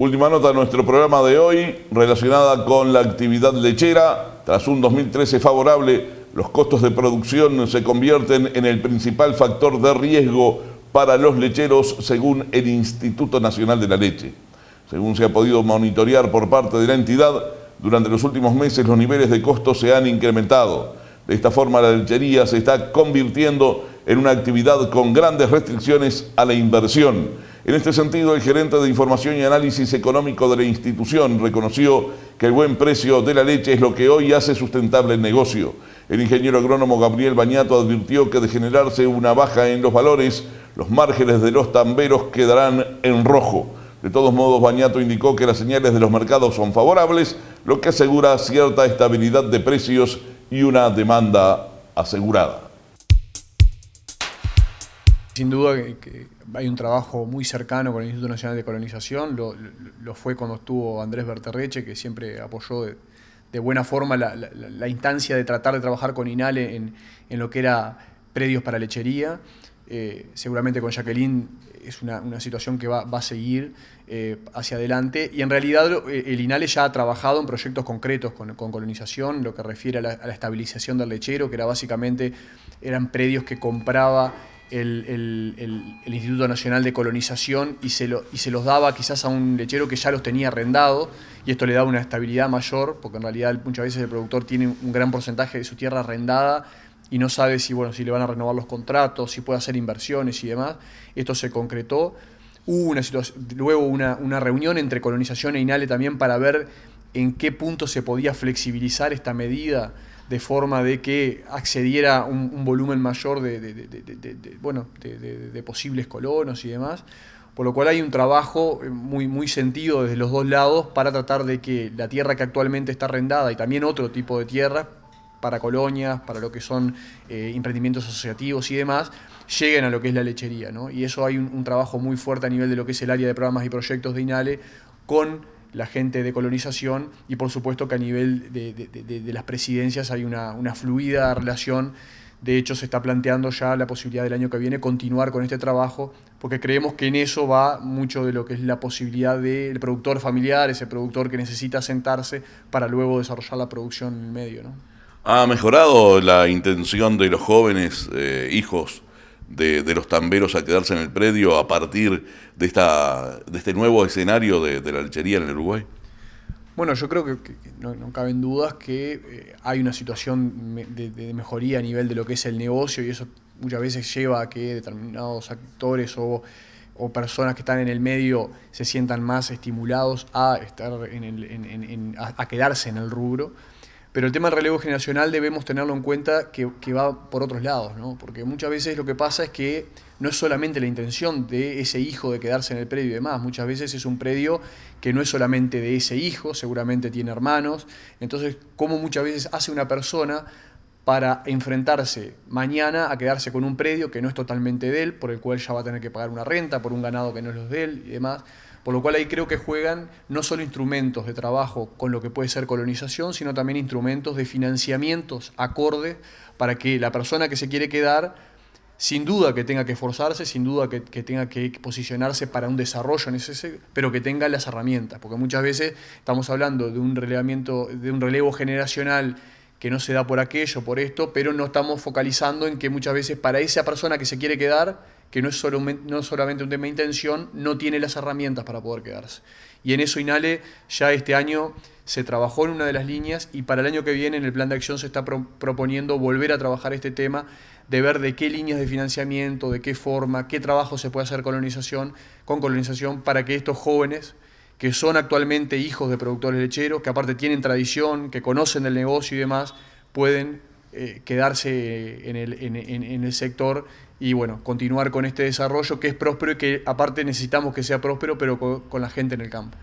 Última nota de nuestro programa de hoy, relacionada con la actividad lechera. Tras un 2013 favorable, los costos de producción se convierten en el principal factor de riesgo para los lecheros, según el Instituto Nacional de la Leche. Según se ha podido monitorear por parte de la entidad, durante los últimos meses los niveles de costos se han incrementado. De esta forma, la lechería se está convirtiendo en una actividad con grandes restricciones a la inversión en este sentido, el gerente de información y análisis económico de la institución reconoció que el buen precio de la leche es lo que hoy hace sustentable el negocio. El ingeniero agrónomo Gabriel Bañato advirtió que de generarse una baja en los valores, los márgenes de los tamberos quedarán en rojo. De todos modos, Bañato indicó que las señales de los mercados son favorables, lo que asegura cierta estabilidad de precios y una demanda asegurada. Sin duda que hay un trabajo muy cercano con el Instituto Nacional de Colonización, lo, fue cuando estuvo Andrés Berterreche, que siempre apoyó de, buena forma la, instancia de tratar de trabajar con INALE en, lo que era predios para lechería. Eh, seguramente con Jacqueline es una, situación que va, a seguir eh, hacia adelante. Y en realidad eh, el INALE ya ha trabajado en proyectos concretos con, colonización, lo que refiere a la, a la, estabilización del lechero, que era básicamente, eran predios que compraba el, Instituto Nacional de Colonización y se, lo, y se los daba quizás a un lechero que ya los tenía arrendado y esto le daba una estabilidad mayor, porque en realidad muchas veces el productor tiene un gran porcentaje de su tierra arrendada y no sabe si, bueno, si le van a renovar los contratos, si puede hacer inversiones y demás. Esto se concretó. una luego una, una reunión entre colonización e INALE también para ver en qué punto se podía flexibilizar esta medida de forma de que accediera un, un volumen mayor de, bueno, de, posibles colonos y demás. Por lo cual hay un trabajo eh, muy, muy sentido desde los dos lados para tratar de que la tierra que actualmente está arrendada y también otro tipo de tierra para colonias, para lo que son eh, emprendimientos asociativos y demás, lleguen a lo que es la lechería. Y eso hay un, un trabajo muy fuerte a nivel de lo que es el área de programas y proyectos de INALE con la gente de colonización y por supuesto que a nivel de, las presidencias hay una, fluida relación. De hecho, se está planteando ya la posibilidad del año que viene continuar con este trabajo, porque creemos que en eso va mucho de lo que es la posibilidad del productor familiar, ese productor que necesita sentarse para luego desarrollar la producción en el medio. ¿Ha mejorado la intención de los jóvenes eh, hijos de, los tamberos a quedarse en el predio a partir de, de este nuevo escenario de, la lechería en el Uruguay? Bueno, yo creo que, no, no, caben dudas que eh, hay una situación de, mejoría a nivel de lo que es el negocio y eso muchas veces lleva a que determinados actores o, personas que están en el medio se sientan más estimulados a estar en, a quedarse en el rubro. Pero el tema del relevo generacional debemos tenerlo en cuenta que, va por otros lados, Porque muchas veces lo que pasa es que no es solamente la intención de ese hijo de quedarse en el predio y demás, muchas veces es un predio que no es solamente de ese hijo, seguramente tiene hermanos. Entonces, ¿cómo muchas veces hace una persona para enfrentarse mañana a quedarse con un predio que no es totalmente de él, por el cual ya va a tener que pagar una renta, por un ganado que no es los de él y demás? Por lo cual ahí creo que juegan no solo instrumentos de trabajo con lo que puede ser colonización, sino también instrumentos de financiamientos acordes para que la persona que se quiere quedar, sin duda que tenga que esforzarse, sin duda que, tenga que posicionarse para un desarrollo en ese pero que tenga las herramientas, porque muchas veces estamos hablando de un relevamiento, de un relevo generacional que no se da por aquello, por esto, pero no estamos focalizando en que muchas veces para esa persona que se quiere quedar, que no es, no solamente un tema de intención, no tiene las herramientas para poder quedarse. Y en eso Inale ya este año se trabajó en una de las líneas y para el año que viene en el plan de acción se está proponiendo volver a trabajar este tema, de ver de qué líneas de financiamiento, de qué forma, qué trabajo se puede hacer colonización, con colonización para que estos jóvenes que son actualmente hijos de productores lecheros, que aparte tienen tradición, que conocen el negocio y demás, pueden eh, quedarse en el, sector y bueno, continuar con este desarrollo que es próspero y que aparte necesitamos que sea próspero, pero con la gente en el campo.